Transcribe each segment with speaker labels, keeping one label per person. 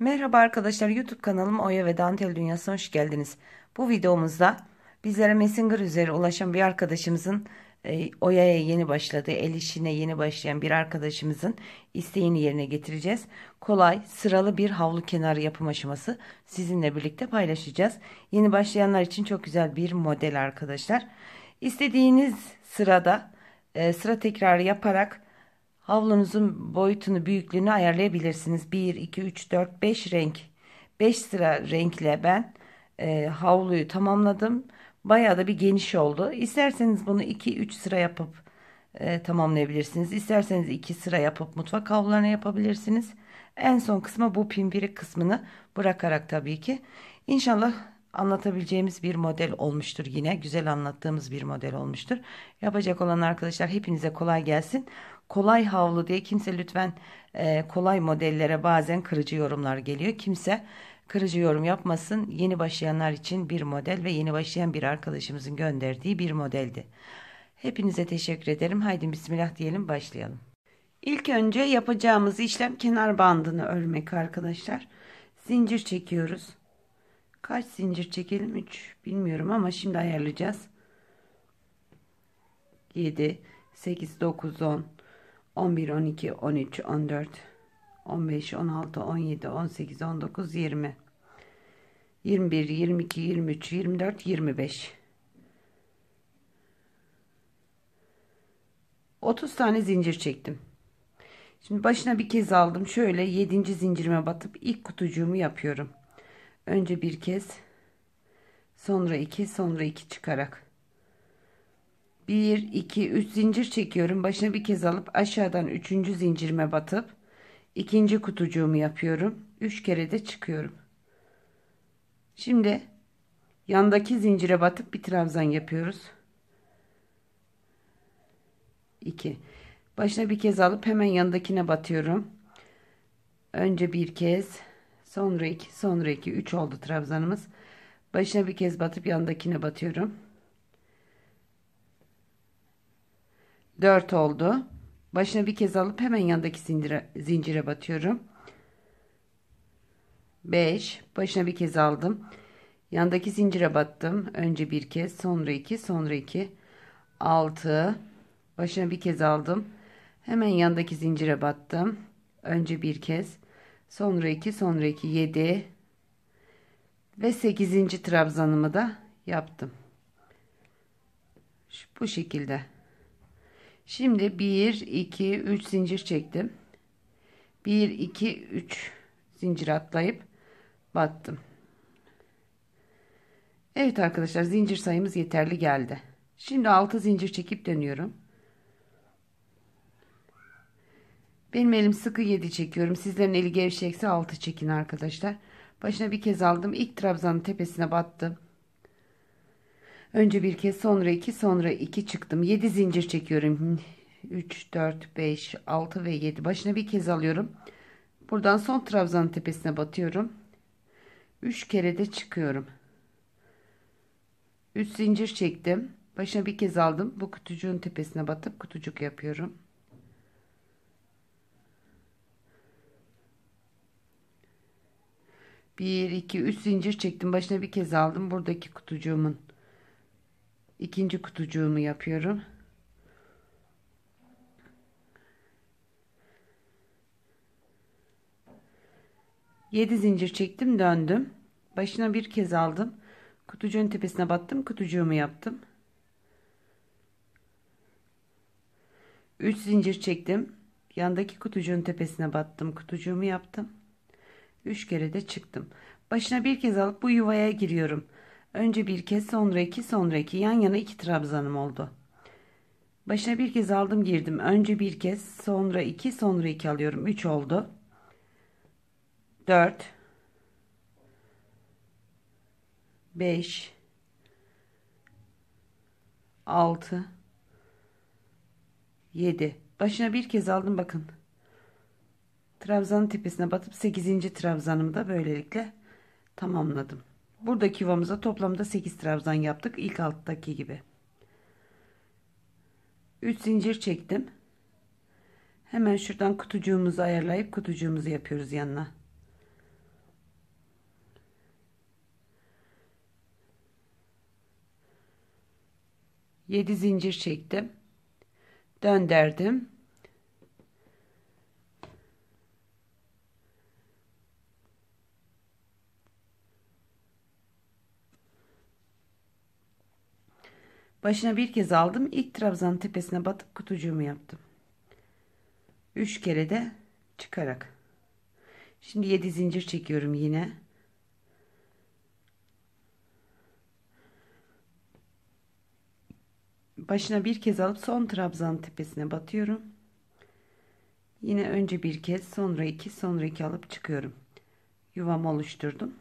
Speaker 1: Merhaba arkadaşlar YouTube kanalım Oya ve Dantel Dünyası'na hoş geldiniz. Bu videomuzda bizlere Messenger üzeri ulaşan bir arkadaşımızın e, Oya'ya yeni başladığı, el işine yeni başlayan bir arkadaşımızın isteğini yerine getireceğiz. Kolay, sıralı bir havlu kenarı yapım aşaması sizinle birlikte paylaşacağız. Yeni başlayanlar için çok güzel bir model arkadaşlar. İstediğiniz sırada e, sıra tekrarı yaparak Havlunuzun boyutunu büyüklüğünü ayarlayabilirsiniz. 1, 2, 3, 4, 5 renk. 5 sıra renkle ben e, havluyu tamamladım. Bayağı da bir geniş oldu. İsterseniz bunu 2-3 sıra yapıp e, tamamlayabilirsiniz. İsterseniz 2 sıra yapıp mutfak havlularına yapabilirsiniz. En son kısma bu pimpirik kısmını bırakarak tabii ki. İnşallah anlatabileceğimiz bir model olmuştur yine. Güzel anlattığımız bir model olmuştur. Yapacak olan arkadaşlar hepinize kolay gelsin. Kolay havlu diye kimse lütfen e, kolay modellere bazen kırıcı yorumlar geliyor. Kimse kırıcı yorum yapmasın. Yeni başlayanlar için bir model ve yeni başlayan bir arkadaşımızın gönderdiği bir modeldi. Hepinize teşekkür ederim. Haydi bismillah diyelim başlayalım. İlk önce yapacağımız işlem kenar bandını örmek arkadaşlar. Zincir çekiyoruz. Kaç zincir çekelim? 3 bilmiyorum ama şimdi ayarlayacağız. 7, 8, 9, 10, 11, 12, 13, 14, 15, 16, 17, 18, 19, 20, 21, 22, 23, 24, 25. 30 tane zincir çektim. Şimdi başına bir kez aldım. Şöyle 7. zincirime batıp ilk kutucuğumu yapıyorum önce bir kez sonra iki sonra iki çıkarak 1 2 3 zincir çekiyorum başına bir kez alıp aşağıdan üçüncü zincirime batıp ikinci kutucuğumu yapıyorum 3 kere de çıkıyorum şimdi yandaki zincire batıp bir trabzan yapıyoruz 2 başına bir kez alıp hemen yandakine batıyorum önce bir kez Sonra 2, sonra 2, 3 oldu trabzanımız. Başına bir kez batıp yanındakine batıyorum. Dört oldu. Başına bir kez alıp hemen yandaki zincire, zincire batıyorum. Beş. Başına bir kez aldım. Yandaki zincire battım. Önce bir kez, sonra 2, sonra 2. 6. Başına bir kez aldım. Hemen yandaki zincire battım. Önce bir kez, Sonra 2, sonra 2, 7 ve 8. trabzanımı da yaptım. Şu, bu şekilde. Şimdi 1, 2, 3 zincir çektim. 1, 2, 3 zincir atlayıp battım. Evet arkadaşlar zincir sayımız yeterli geldi. Şimdi 6 zincir çekip dönüyorum. Benim elim sıkı yedi çekiyorum. Sizlerin eli gevşekse altı çekin arkadaşlar. Başına bir kez aldım. İlk trabzanın tepesine battım. Önce bir kez sonra iki, sonra iki çıktım. Yedi zincir çekiyorum. Üç, dört, beş, altı ve yedi. Başına bir kez alıyorum. Buradan son trabzanın tepesine batıyorum. Üç kere de çıkıyorum. Üç zincir çektim. Başına bir kez aldım. Bu kutucuğun tepesine batıp kutucuk yapıyorum. 1 2 3 zincir çektim başına bir kez aldım buradaki kutucuğumun ikinci kutucuğumu yapıyorum Yedi zincir çektim döndüm başına bir kez aldım kutucuğun tepesine battım kutucuğumu yaptım üç zincir çektim yandaki kutucuğun tepesine battım kutucuğumu yaptım Üç kere de çıktım. Başına bir kez alıp bu yuvaya giriyorum. Önce bir kez sonra iki sonra iki yan yana iki trabzanım oldu. Başına bir kez aldım girdim. Önce bir kez sonra iki sonra iki alıyorum. Üç oldu. Dört. Beş. Altı. Yedi. Başına bir kez aldım bakın. Trabzanın tepesine batıp 8. trabzanımı da böylelikle tamamladım. Buradaki yuvamıza toplamda 8 trabzan yaptık. ilk alttaki gibi. 3 zincir çektim. Hemen şuradan kutucuğumuzu ayarlayıp kutucuğumuzu yapıyoruz yanına. Yedi zincir çektim. Dönderdim. Başına bir kez aldım. İlk trabzanın tepesine batıp kutucuğumu yaptım. Üç kere de çıkarak. Şimdi yedi zincir çekiyorum yine. Başına bir kez alıp son trabzanın tepesine batıyorum. Yine önce bir kez sonra iki sonra iki alıp çıkıyorum. Yuvamı oluşturdum.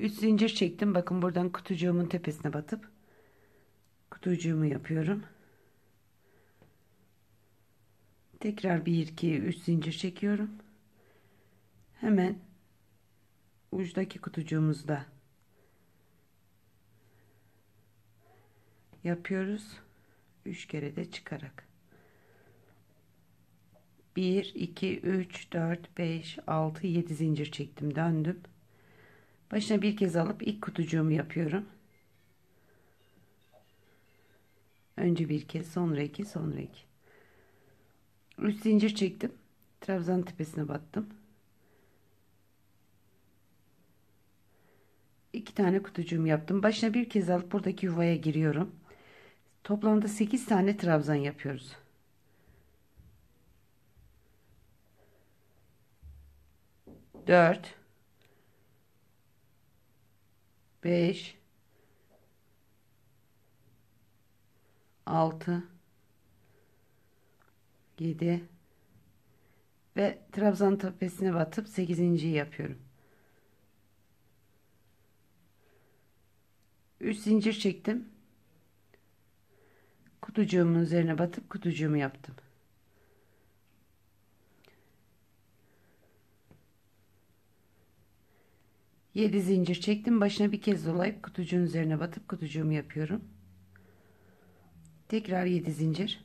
Speaker 1: Üç zincir çektim. Bakın buradan kutucuğumun tepesine batıp tüycüğümü yapıyorum. Tekrar 1 2 3 zincir çekiyorum. Hemen uçtaki kutucuğumuzda yapıyoruz. 3 kere de çıkarak. 1 2 3 4 5 6 7 zincir çektim, döndüm. Başına bir kez alıp ilk kutucuğumu yapıyorum. Önce bir kez sonra iki sonra iki. 3 zincir çektim. Trabzan tepesine battım. İki tane kutucuğum yaptım. Başına bir kez alıp buradaki yuvaya giriyorum. Toplamda 8 tane trabzan yapıyoruz. Dört. Beş. 6 7 ve trabzan tepesine batıp 8. yapıyorum. 3 zincir çektim. Kutucuğumun üzerine batıp kutucuğumu yaptım. Yedi zincir çektim. Başına bir kez dolayıp kutucuğun üzerine batıp kutucuğumu yapıyorum. Tekrar yedi zincir.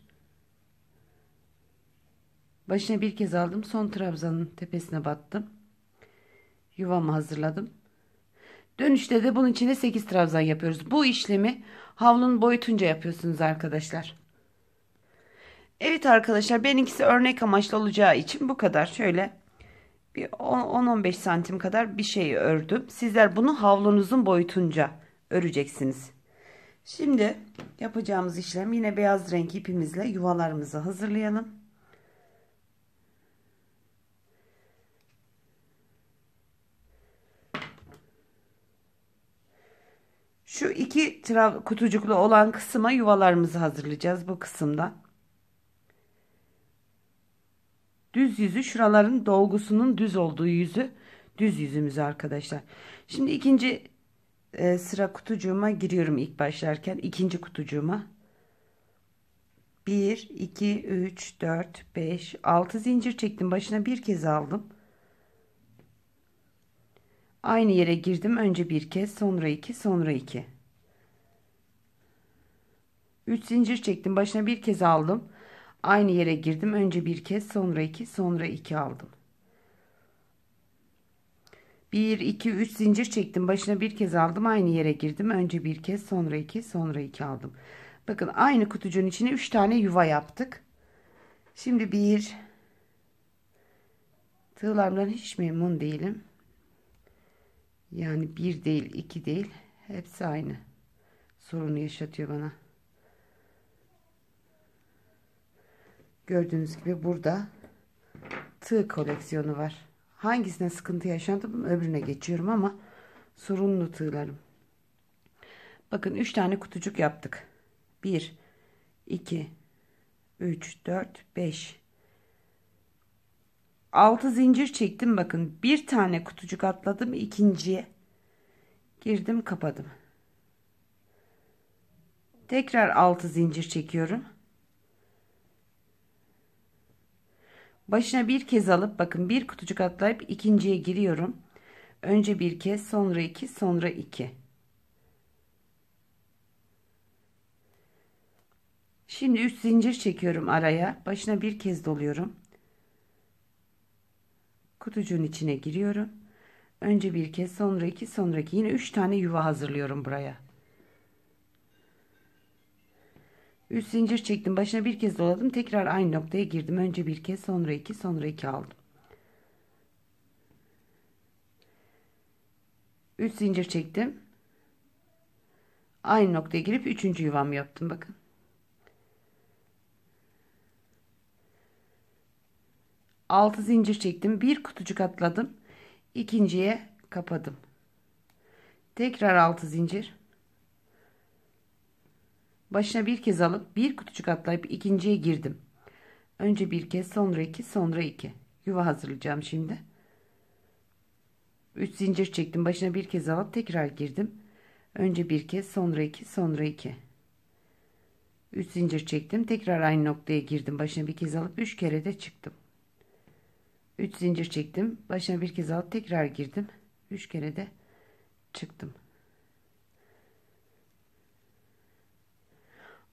Speaker 1: Başına bir kez aldım. Son trabzanın tepesine battım. Yuvamı hazırladım. Dönüşte de bunun içine 8 trabzan yapıyoruz. Bu işlemi havlunun boyutunca yapıyorsunuz arkadaşlar. Evet arkadaşlar benimkisi örnek amaçlı olacağı için bu kadar. Şöyle bir 10-15 santim kadar bir şey ördüm. Sizler bunu havlunuzun boyutunca öreceksiniz. Şimdi yapacağımız işlem yine beyaz renk ipimizle yuvalarımızı hazırlayalım. Şu iki kutucuklu olan kısma yuvalarımızı hazırlayacağız bu kısımda. Düz yüzü şuraların dolgusunun düz olduğu yüzü düz yüzümüz arkadaşlar. Şimdi ikinci e, sıra kutucuğuma giriyorum ilk başlarken ikinci kutucuğuma 1 2 3 4 5 6 zincir çektim başına bir kez aldım aynı yere girdim önce bir kez sonra iki sonra iki 3 zincir çektim başına bir kez aldım aynı yere girdim önce bir kez sonra iki sonra iki aldım 1 2 3 zincir çektim başına bir kez aldım aynı yere girdim önce bir kez sonra iki sonra iki aldım bakın aynı kutucuğun içine 3 tane yuva yaptık şimdi bir tığlarımdan hiç memnun değilim yani bir değil iki değil hepsi aynı sorunu yaşatıyor bana gördüğünüz gibi burada tığ koleksiyonu var hangisine sıkıntı yaşadım öbürüne geçiyorum ama sorunlu tığlarım. Bakın 3 tane kutucuk yaptık. 1, 2, 3, 4, 5. 6 zincir çektim bakın. Bir tane kutucuk atladım ikinciye. Girdim kapadım. Tekrar 6 zincir çekiyorum. Başına bir kez alıp bakın bir kutucuk atlayıp ikinciye giriyorum. Önce bir kez sonra iki sonra iki. Şimdi üç zincir çekiyorum araya. Başına bir kez doluyorum. Kutucuğun içine giriyorum. Önce bir kez sonra iki sonraki yine üç tane yuva hazırlıyorum buraya. 3 zincir çektim. Başına bir kez doladım. Tekrar aynı noktaya girdim. Önce bir kez, sonra iki, sonra iki aldım. 3 zincir çektim. Aynı noktaya girip üçüncü yuvam yaptım. Bakın. Altı zincir çektim. Bir kutucuk atladım. ikinciye kapadım. Tekrar altı zincir. Başına bir kez alıp bir kutucuk atlayıp ikinciye girdim. Önce bir kez sonra iki sonra iki. Yuva hazırlayacağım şimdi. Üç zincir çektim. Başına bir kez alıp tekrar girdim. Önce bir kez sonra iki sonra iki. Üç zincir çektim. Tekrar aynı noktaya girdim. Başına bir kez alıp üç kere de çıktım. Üç zincir çektim. Başına bir kez alıp tekrar girdim. Üç kere de çıktım.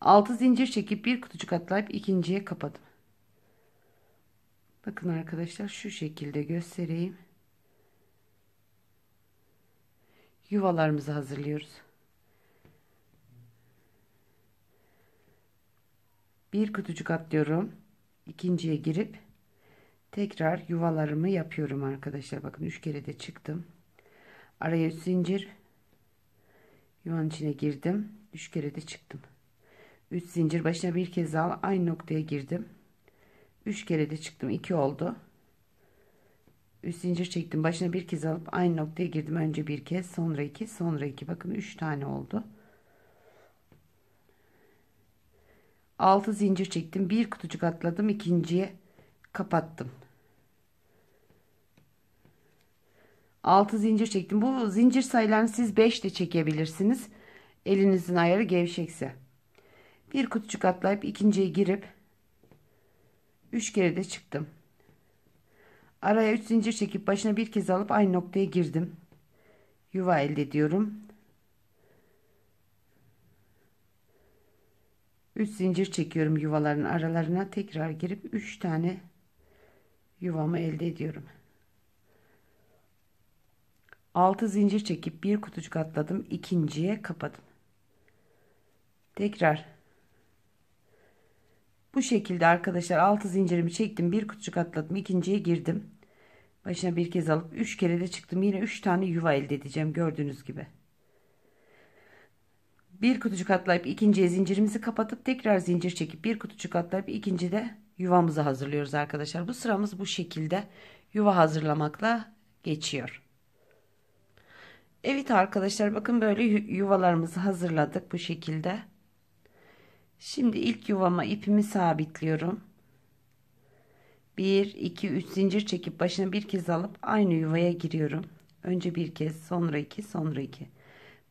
Speaker 1: Altı zincir çekip bir kutucuk atlayıp ikinciye kapadım. Bakın arkadaşlar şu şekilde göstereyim. Yuvalarımızı hazırlıyoruz. Bir kutucuk atlıyorum. ikinciye girip tekrar yuvalarımı yapıyorum arkadaşlar. Bakın üç kere de çıktım. Araya zincir yuvanın içine girdim. üç kere de çıktım. 3 zincir başına bir kez daha aynı noktaya girdim 3 kere de çıktım 2 oldu 3 zincir çektim başına bir kez alıp aynı noktaya girdim önce bir kez sonra 2 sonra 2 bakın 3 tane oldu 6 zincir çektim bir kutucuk atladım ikinciye kapattım 6 zincir çektim bu zincir sayılarını siz 5 de çekebilirsiniz elinizin ayarı gevşekse bir kutucuk atlayıp ikinciye girip üç kere de çıktım. Araya üç zincir çekip başına bir kez alıp aynı noktaya girdim. Yuva elde ediyorum. Üç zincir çekiyorum yuvaların aralarına tekrar girip üç tane yuvamı elde ediyorum Altı zincir çekip bir kutucuk atladım ikinciye kapadım tekrar bu şekilde arkadaşlar 6 zincirimi çektim. Bir kutucuk atladım. ikinciye girdim. Başına bir kez alıp 3 kere de çıktım. Yine 3 tane yuva elde edeceğim gördüğünüz gibi. Bir kutucuk atlayıp ikinciye zincirimizi kapatıp tekrar zincir çekip bir kutucuk atlayıp ikinci de yuvamızı hazırlıyoruz arkadaşlar. Bu sıramız bu şekilde yuva hazırlamakla geçiyor. Evet arkadaşlar bakın böyle yuvalarımızı hazırladık bu şekilde. Şimdi ilk yuvama ipimi sabitliyorum. 1 2 3 zincir çekip başına bir kez alıp aynı yuvaya giriyorum. Önce bir kez, sonra iki, sonra iki.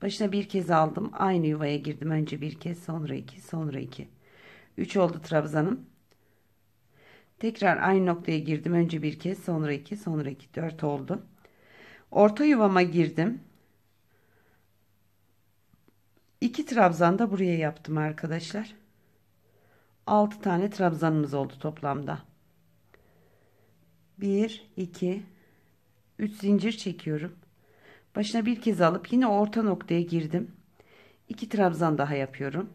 Speaker 1: Başına bir kez aldım, aynı yuvaya girdim. Önce bir kez, sonra iki, sonra iki. 3 oldu trabzanım. Tekrar aynı noktaya girdim. Önce bir kez, sonra iki, sonra iki. 4 oldu. Orta yuvama girdim. 2 trabzan da buraya yaptım arkadaşlar. 6 tane trabzanımız oldu toplamda. 1 2 3 zincir çekiyorum. Başına bir kez alıp yine orta noktaya girdim. 2 trabzan daha yapıyorum.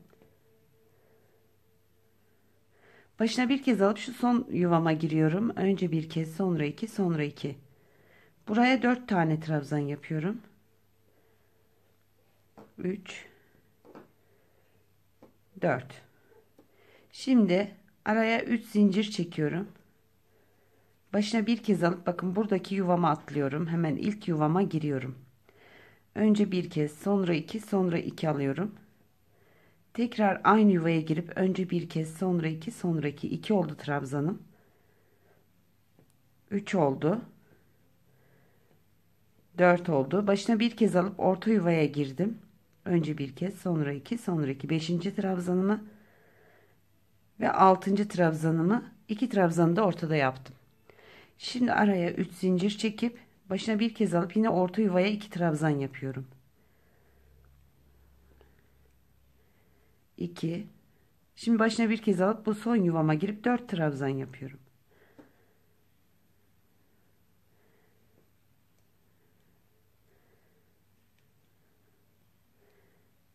Speaker 1: Başına bir kez alıp şu son yuvama giriyorum. Önce bir kez, sonra iki, sonra iki. Buraya dört tane trabzan yapıyorum. Üç, dört. Şimdi araya 3 zincir çekiyorum. Başına bir kez alıp bakın buradaki yuvama atlıyorum. Hemen ilk yuvama giriyorum. Önce bir kez sonra iki, sonra iki alıyorum. Tekrar aynı yuvaya girip önce bir kez sonra iki, sonra iki 2 oldu trabzanım. Üç oldu. dört oldu. Başına bir kez alıp orta yuvaya girdim. Önce bir kez sonra iki, sonra 2 5. trabzanımı ve 6. trabzanımı 2 trabzanı da ortada yaptım. Şimdi araya 3 zincir çekip başına bir kez alıp yine orta yuvaya 2 trabzan yapıyorum. 2 Şimdi başına bir kez alıp bu son yuvama girip 4 trabzan yapıyorum.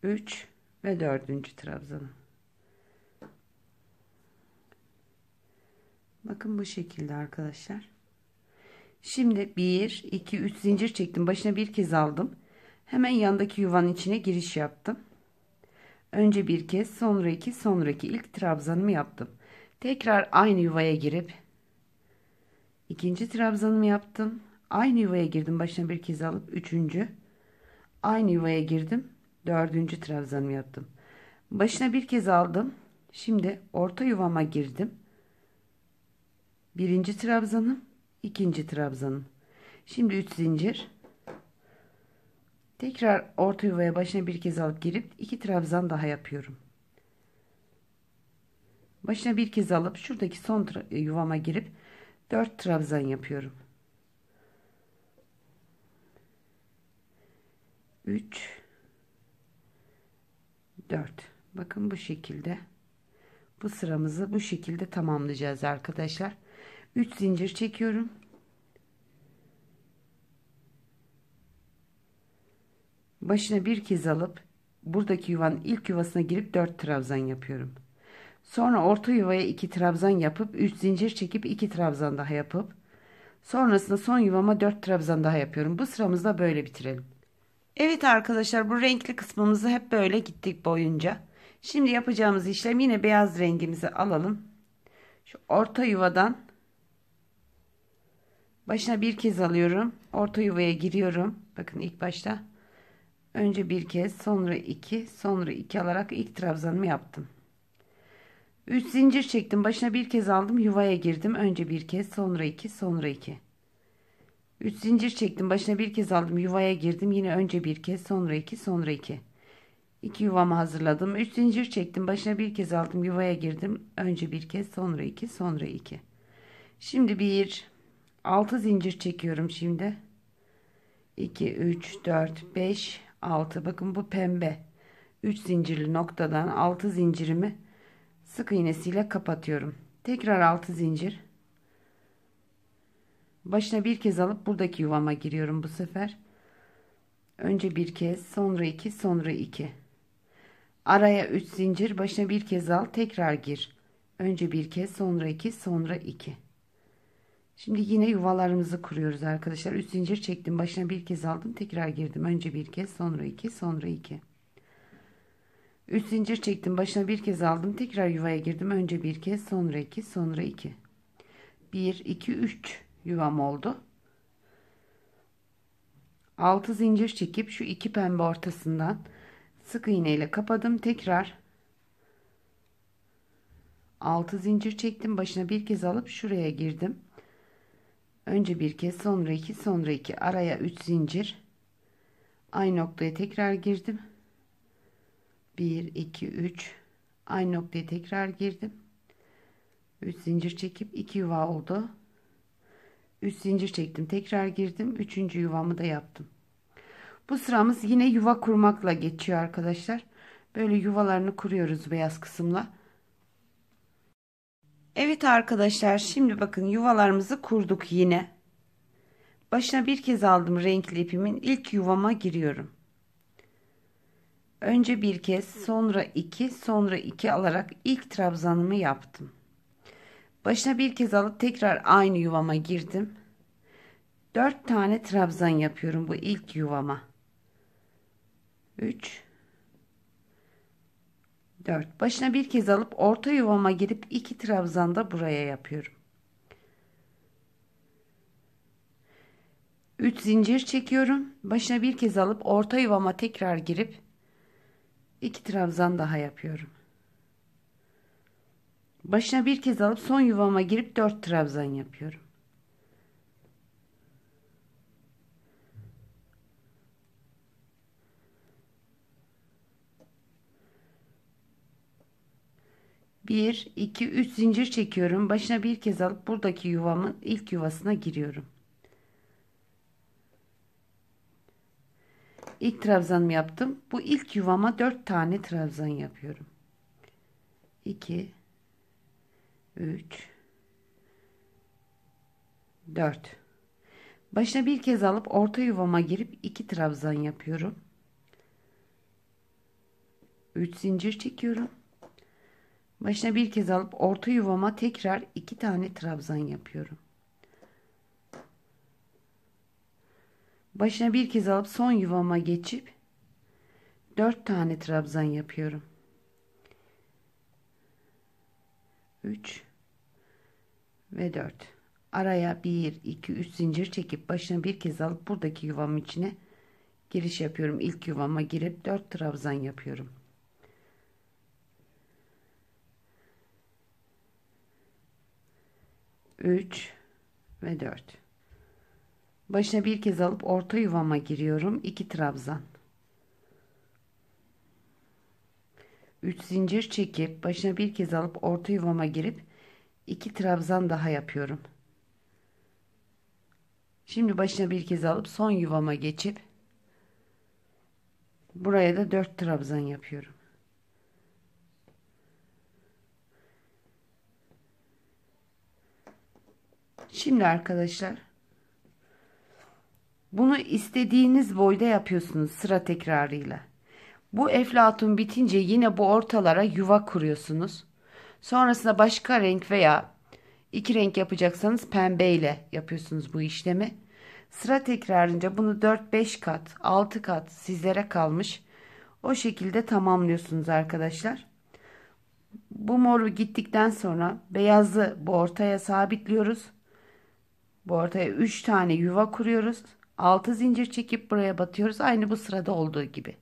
Speaker 1: Üç ve dördüncü trabzanım. Bakın bu şekilde arkadaşlar. Şimdi 1, 2, 3 zincir çektim. Başına bir kez aldım. Hemen yandaki yuvanın içine giriş yaptım. Önce bir kez, sonra iki, sonraki ilk trabzanımı yaptım. Tekrar aynı yuvaya girip ikinci trabzanımı yaptım. Aynı yuvaya girdim. Başına bir kez alıp üçüncü. Aynı yuvaya girdim. Dördüncü trabzanımı yaptım. Başına bir kez aldım. Şimdi orta yuvama girdim. Birinci trabzanım. ikinci trabzanım. Şimdi üç zincir. Tekrar orta yuvaya başına bir kez alıp girip iki trabzan daha yapıyorum. Başına bir kez alıp şuradaki son e, yuvama girip dört trabzan yapıyorum. üç dört Bakın bu şekilde bu sıramızı bu şekilde tamamlayacağız arkadaşlar. 3 zincir çekiyorum. Başına bir kez alıp buradaki yuvanın ilk yuvasına girip 4 trabzan yapıyorum. Sonra orta yuvaya 2 trabzan yapıp 3 zincir çekip 2 trabzan daha yapıp sonrasında son yuvama 4 trabzan daha yapıyorum. Bu sıramızda böyle bitirelim. Evet arkadaşlar bu renkli kısmımızı hep böyle gittik boyunca. Şimdi yapacağımız işlem yine beyaz rengimizi alalım. Şu orta yuvadan Başına bir kez alıyorum. Orta yuvaya giriyorum. Bakın ilk başta. Önce bir kez sonra iki sonra iki alarak ilk trabzanımı yaptım. Üç zincir çektim. Başına bir kez aldım. Yuvaya girdim. Önce bir kez sonra iki sonra iki. Üç zincir çektim. Başına bir kez aldım. Yuvaya girdim. Yine önce bir kez sonra iki sonra iki. İki yuvamı hazırladım. üç zincir çektim. Başına bir kez aldım. Yuvaya girdim. Önce bir kez sonra iki sonra iki. Şimdi bir 6 zincir çekiyorum şimdi. 2 3 4 5 6 bakın bu pembe 3 zincirli noktadan 6 zincirimi sık iğnesiyle kapatıyorum tekrar 6 zincir başına bir kez alıp buradaki yuvama giriyorum bu sefer önce bir kez sonra iki sonra iki araya 3 zincir başına bir kez al tekrar gir önce bir kez sonra iki sonra iki Şimdi yine yuvalarımızı kuruyoruz arkadaşlar. 3 zincir çektim. Başına bir kez aldım. Tekrar girdim. Önce bir kez sonra iki, sonra iki. 3 zincir çektim. Başına bir kez aldım. Tekrar yuvaya girdim. Önce bir kez sonra iki, sonra 2. 1 2 3 yuvam oldu. Altı zincir çekip şu iki pembe ortasından sık iğne ile kapadım. Tekrar altı zincir çektim. Başına bir kez alıp şuraya girdim. Önce bir kez sonra iki sonra iki araya üç zincir. Aynı noktaya tekrar girdim. 1 2 3 aynı noktaya tekrar girdim. 3 zincir çekip 2 yuva oldu. 3 zincir çektim tekrar girdim. 3. yuvamı da yaptım. Bu sıramız yine yuva kurmakla geçiyor arkadaşlar. Böyle yuvalarını kuruyoruz beyaz kısımla. Evet arkadaşlar şimdi bakın yuvalarımızı kurduk yine. Başına bir kez aldım renkli ipimin ilk yuvama giriyorum. Önce bir kez sonra iki sonra iki alarak ilk trabzanımı yaptım. Başına bir kez alıp tekrar aynı yuvama girdim. Dört tane trabzan yapıyorum bu ilk yuvama. Üç 4. Başına bir kez alıp orta yuvama girip iki trabzanda buraya yapıyorum. 3 zincir çekiyorum. Başına bir kez alıp orta yuvama tekrar girip iki trabzan daha yapıyorum. Başına bir kez alıp son yuvama girip 4 trabzan yapıyorum. 1, 2, 3 zincir çekiyorum. Başına bir kez alıp buradaki yuvamın ilk yuvasına giriyorum. İlk trabzanımı yaptım. Bu ilk yuvama 4 tane trabzan yapıyorum. 2 3 4 Başına bir kez alıp orta yuvama girip 2 trabzan yapıyorum. 3 zincir çekiyorum. Başına bir kez alıp orta yuvama tekrar iki tane trabzan yapıyorum. Başına bir kez alıp son yuvama geçip dört tane trabzan yapıyorum. Üç ve dört. Araya bir iki üç zincir çekip başına bir kez alıp buradaki yuvamın içine giriş yapıyorum. İlk yuvama girip dört trabzan yapıyorum. 3 ve 4 başına bir kez alıp orta yuvama giriyorum 2 trabzan 3 zincir çekip başına bir kez alıp orta yuvama girip 2 trabzan daha yapıyorum şimdi başına bir kez alıp son yuvama geçip buraya da 4 trabzan yapıyorum Şimdi arkadaşlar bunu istediğiniz boyda yapıyorsunuz sıra tekrarıyla. Bu eflatun bitince yine bu ortalara yuva kuruyorsunuz. Sonrasında başka renk veya iki renk yapacaksanız pembe ile yapıyorsunuz bu işlemi. Sıra tekrarınca bunu 4-5 kat 6 kat sizlere kalmış. O şekilde tamamlıyorsunuz arkadaşlar. Bu moru gittikten sonra beyazı bu ortaya sabitliyoruz. Bu ortaya 3 tane yuva kuruyoruz. 6 zincir çekip buraya batıyoruz. Aynı bu sırada olduğu gibi.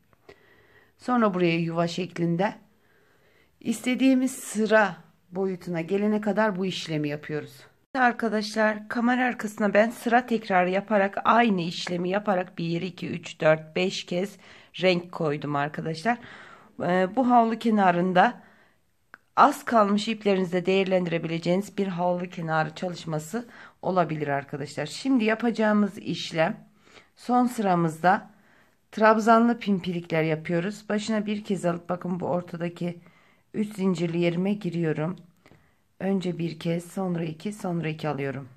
Speaker 1: Sonra buraya yuva şeklinde istediğimiz sıra boyutuna gelene kadar bu işlemi yapıyoruz. Arkadaşlar kamera arkasına ben sıra tekrarı yaparak aynı işlemi yaparak 1 2 3 4 5 kez renk koydum arkadaşlar. Ee, bu havlu kenarında az kalmış iplerinizde değerlendirebileceğiniz bir havlu kenarı çalışması olabilir arkadaşlar. Şimdi yapacağımız işlem son sıramızda trabzanlı pimpirikler yapıyoruz. Başına bir kez alıp bakın bu ortadaki 3 zincirli yerime giriyorum. Önce bir kez sonra 2 sonra 2 alıyorum.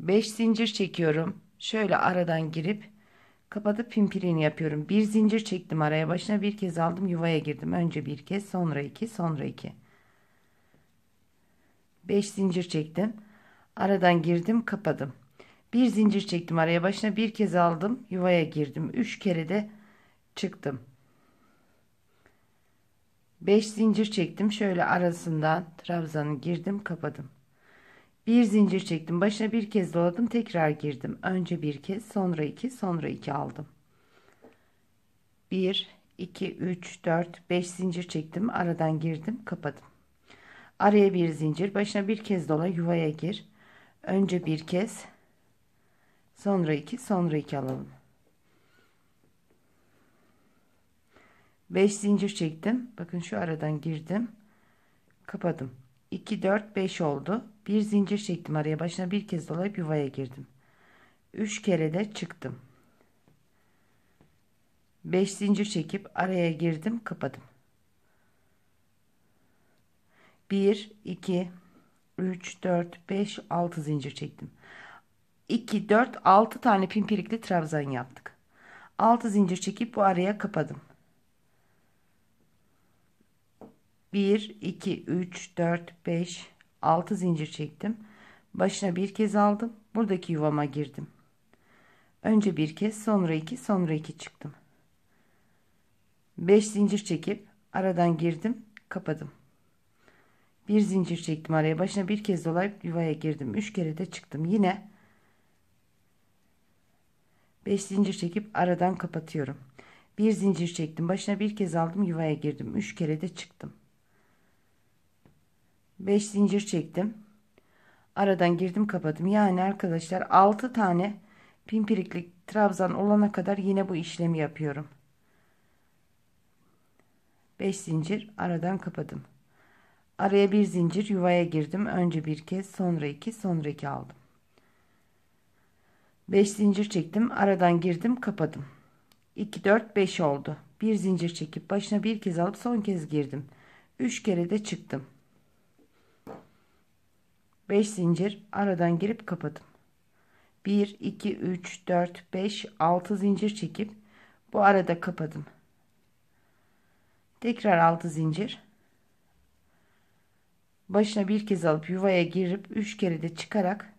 Speaker 1: 5 zincir çekiyorum. Şöyle aradan girip Kapatıp pimpirini yapıyorum. Bir zincir çektim araya başına bir kez aldım yuvaya girdim. Önce bir kez sonra iki sonra iki. Beş zincir çektim. Aradan girdim kapadım. Bir zincir çektim araya başına bir kez aldım yuvaya girdim. Üç kere de çıktım. Beş zincir çektim şöyle arasından trabzanı girdim kapadım. Bir zincir çektim. Başına bir kez doladım. Tekrar girdim. Önce bir kez sonra iki sonra iki aldım. Bir, iki, üç, dört, beş zincir çektim. Aradan girdim. Kapadım. Araya bir zincir. Başına bir kez dola. Yuvaya gir. Önce bir kez. Sonra iki sonra iki alalım. Beş zincir çektim. Bakın şu aradan girdim. Kapadım. 2, 4, 5 oldu. Bir zincir çektim araya. Başına bir kez dolayıp yuvaya girdim. 3 kere de çıktım. 5 zincir çekip araya girdim, kapadım. 1, 2, 3, 4, 5, 6 zincir çektim. 2, 4, 6 tane pimpirikli trabzan yaptık. 6 zincir çekip bu araya kapadım. 1 2 3 4 5 6 zincir çektim başına bir kez aldım buradaki yuvama girdim önce bir kez sonra iki sonra iki çıktım 5 zincir çekip aradan girdim kapadım bir zincir çektim araya başına bir kez dolayıp yuvaya girdim üç kere de çıktım yine 5 zincir çekip aradan kapatıyorum bir zincir çektim başına bir kez aldım yuvaya girdim üç kere de çıktım 5 zincir çektim. Aradan girdim kapadım. Yani arkadaşlar 6 tane pimpiriklik trabzan olana kadar yine bu işlemi yapıyorum. 5 zincir aradan kapadım. Araya bir zincir yuvaya girdim. Önce bir kez sonra iki sonra iki aldım. 5 zincir çektim. Aradan girdim kapadım. 2 4 5 oldu. Bir zincir çekip başına bir kez alıp son kez girdim. 3 kere de çıktım. 5 zincir aradan girip kapadım. 1 2 3 4 5 6 zincir çekip bu arada kapadım. Tekrar 6 zincir. Başına bir kez alıp yuvaya girip 3 kere de çıkarak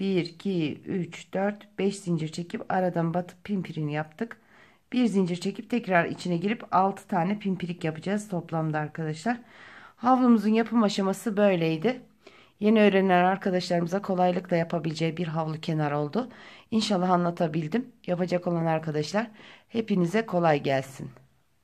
Speaker 1: 1 2 3 4 5 zincir çekip aradan batıp pimpirini yaptık. Bir zincir çekip tekrar içine girip 6 tane pimpirik yapacağız toplamda arkadaşlar. Havlumuzun yapım aşaması böyleydi. Yeni öğrenen arkadaşlarımıza kolaylıkla yapabileceği bir havlu kenar oldu. İnşallah anlatabildim. Yapacak olan arkadaşlar hepinize kolay gelsin.